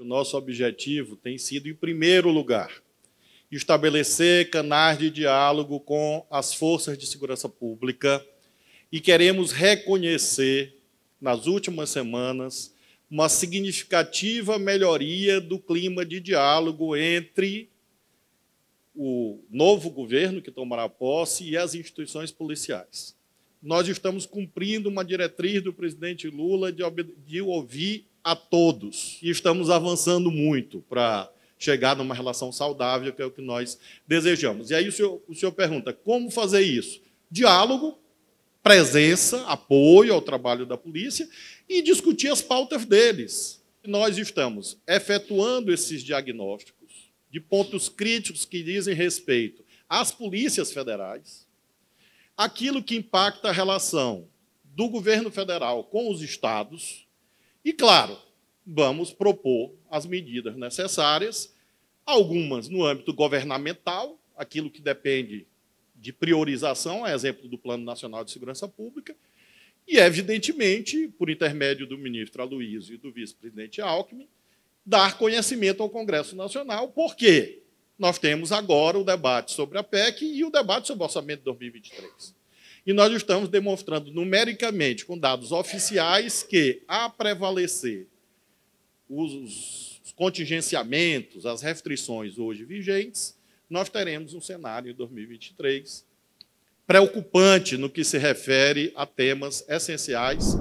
O nosso objetivo tem sido, em primeiro lugar, estabelecer canais de diálogo com as forças de segurança pública e queremos reconhecer, nas últimas semanas, uma significativa melhoria do clima de diálogo entre o novo governo que tomará posse e as instituições policiais nós estamos cumprindo uma diretriz do presidente Lula de, de ouvir a todos. E estamos avançando muito para chegar numa relação saudável, que é o que nós desejamos. E aí o senhor, o senhor pergunta: como fazer isso? Diálogo, presença, apoio ao trabalho da polícia e discutir as pautas deles. Nós estamos efetuando esses diagnósticos de pontos críticos que dizem respeito às polícias federais, aquilo que impacta a relação do governo federal com os estados. E, claro, vamos propor as medidas necessárias, algumas no âmbito governamental, aquilo que depende de priorização, é exemplo do Plano Nacional de Segurança Pública, e, evidentemente, por intermédio do ministro Aloysio e do vice-presidente Alckmin, dar conhecimento ao Congresso Nacional, porque nós temos agora o debate sobre a PEC e o debate sobre o orçamento de 2023. E nós estamos demonstrando numericamente, com dados oficiais, que, a prevalecer os contingenciamentos, as restrições hoje vigentes, nós teremos um cenário em 2023 preocupante no que se refere a temas essenciais